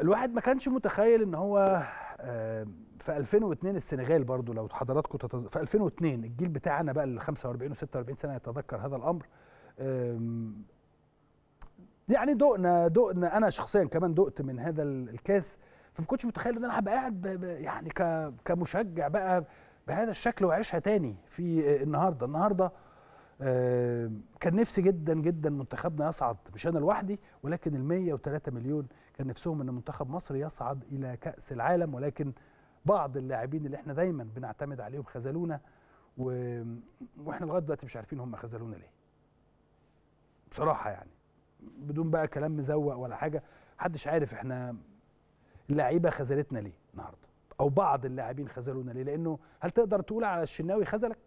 الواحد ما كانش متخيل ان هو في 2002 السنغال برضو لو حضراتكم تتز... في 2002 الجيل بتاعنا بقى ال 45 و 46 سنه يتذكر هذا الامر يعني دقنا دقنا انا شخصيا كمان دقت من هذا الكاس فما كنتش متخيل ان انا هبقى قاعد يعني ك... كمشجع بقى بهذا الشكل وعيشها تاني في النهارده النهارده كان نفسي جدا جدا منتخبنا يصعد مش انا لوحدي ولكن ال 103 مليون كان نفسهم ان منتخب مصر يصعد الى كاس العالم ولكن بعض اللاعبين اللي احنا دايما بنعتمد عليهم خذلونا و... واحنا لغايه دلوقتي مش عارفين هم خذلونا ليه بصراحه يعني بدون بقى كلام مزوق ولا حاجه محدش عارف احنا اللعيبه خذلتنا ليه النهارده او بعض اللاعبين خذلونا ليه لانه هل تقدر تقول على الشناوي خذلك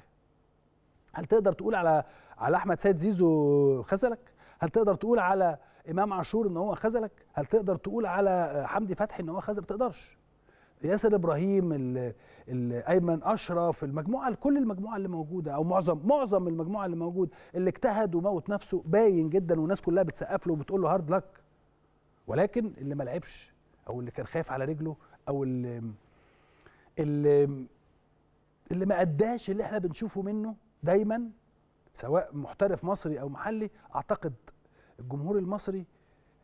هل تقدر تقول على على احمد سيد زيزو خذلك هل تقدر تقول على امام عاشور ان هو خذلك هل تقدر تقول على حمدي فتحي ان هو خذلك ما تقدرش ياسر ابراهيم ايمن اشرف المجموعه كل المجموعه اللي موجوده او معظم معظم المجموعه اللي موجوده اللي اجتهد وموت نفسه باين جدا والناس كلها بتسقف له وبتقول له هارد لك ولكن اللي ما لعبش او اللي كان خايف على رجله او اللي اللي, اللي ما اداش اللي احنا بنشوفه منه دايما سواء محترف مصري او محلي اعتقد الجمهور المصري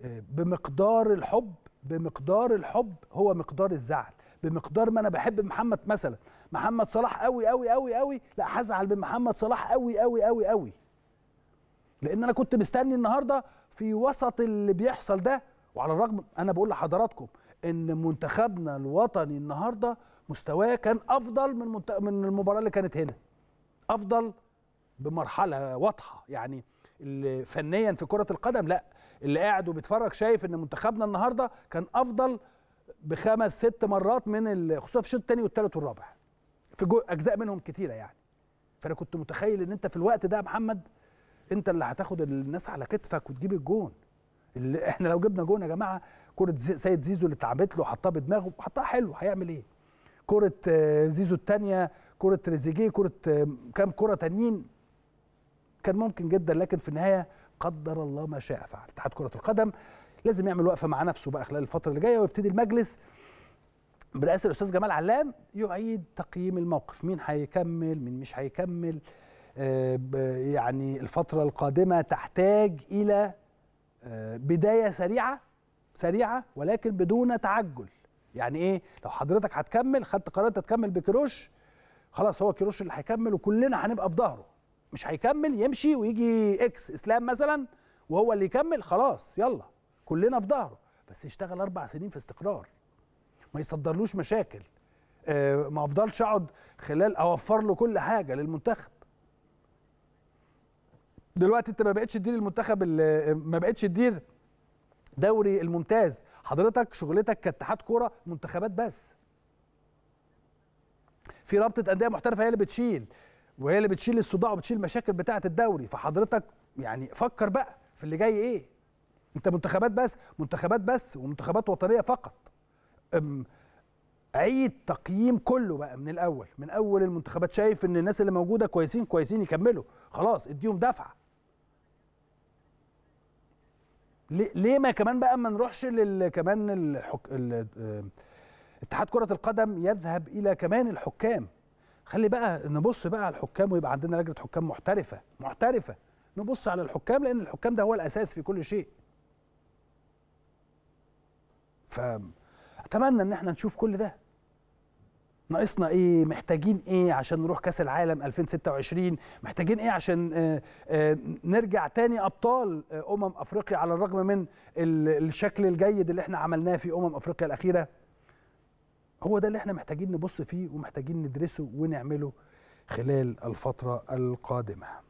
آه، بمقدار الحب بمقدار الحب هو مقدار الزعل بمقدار ما انا بحب محمد مثلا محمد صلاح قوي قوي قوي قوي لا هزعل بمحمد صلاح قوي قوي قوي قوي لان انا كنت مستني النهارده في وسط اللي بيحصل ده وعلى الرغم انا بقول لحضراتكم ان منتخبنا الوطني النهارده مستواه كان افضل من من المباراه اللي كانت هنا افضل بمرحله واضحه يعني اللي فنيا في كره القدم لا اللي قاعد وبيتفرج شايف ان منتخبنا النهارده كان افضل بخمس ست مرات من خصوصا في الشوط الثاني والثالث والرابع في اجزاء منهم كتيره يعني فانا كنت متخيل ان انت في الوقت ده يا محمد انت اللي هتاخد الناس على كتفك وتجيب الجون اللي احنا لو جبنا جون يا جماعه كره زي سيد زيزو اللي اتعبت له وحطها بدماغه وحطها حلو هيعمل ايه كره آه، زيزو الثانيه كره تريزيجيه كره آه، كام كره تانيين كان ممكن جدا لكن في النهايه قدر الله ما شاء فعل اتحاد كره القدم لازم يعمل وقفه مع نفسه بقى خلال الفتره اللي جايه ويبتدي المجلس برئاسه الاستاذ جمال علام يعيد تقييم الموقف مين هيكمل مين مش هيكمل آه، يعني الفتره القادمه تحتاج الى آه، بدايه سريعه سريعه ولكن بدون تعجل يعني ايه لو حضرتك هتكمل خدت قرار تكمل بكروش خلاص هو كيروش اللي هيكمل وكلنا هنبقى في ظهره مش هيكمل يمشي ويجي اكس اسلام مثلا وهو اللي يكمل خلاص يلا كلنا في ظهره بس يشتغل اربع سنين في استقرار ما يصدرلوش مشاكل آه ما افضلش اقعد خلال اوفر له كل حاجه للمنتخب دلوقتي انت ما بقتش تدير المنتخب ما بقتش تدير دوري الممتاز حضرتك شغلتك كاتحاد كوره منتخبات بس في رابطه انديه محترفه هي اللي بتشيل وهي اللي بتشيل الصداع وبتشيل المشاكل بتاعه الدوري فحضرتك يعني فكر بقى في اللي جاي ايه انت منتخبات بس منتخبات بس ومنتخبات وطنيه فقط عيد تقييم كله بقى من الاول من اول المنتخبات شايف ان الناس اللي موجوده كويسين كويسين يكملوا خلاص اديهم دفعه ليه ما كمان بقى ما نروحش لل كمان الحك... آه، اتحاد كره القدم يذهب الى كمان الحكام خلي بقى نبص بقى على الحكام ويبقى عندنا لجنه حكام محترفه محترفه نبص على الحكام لان الحكام ده هو الاساس في كل شيء اتمنى ان احنا نشوف كل ده ناقصنا ايه محتاجين ايه عشان نروح كاس العالم 2026 محتاجين ايه عشان آه، آه، نرجع تاني ابطال آه، امم افريقيا على الرغم من الشكل الجيد اللي احنا عملناه في امم افريقيا الاخيره هو ده اللي احنا محتاجين نبص فيه ومحتاجين ندرسه ونعمله خلال الفترة القادمة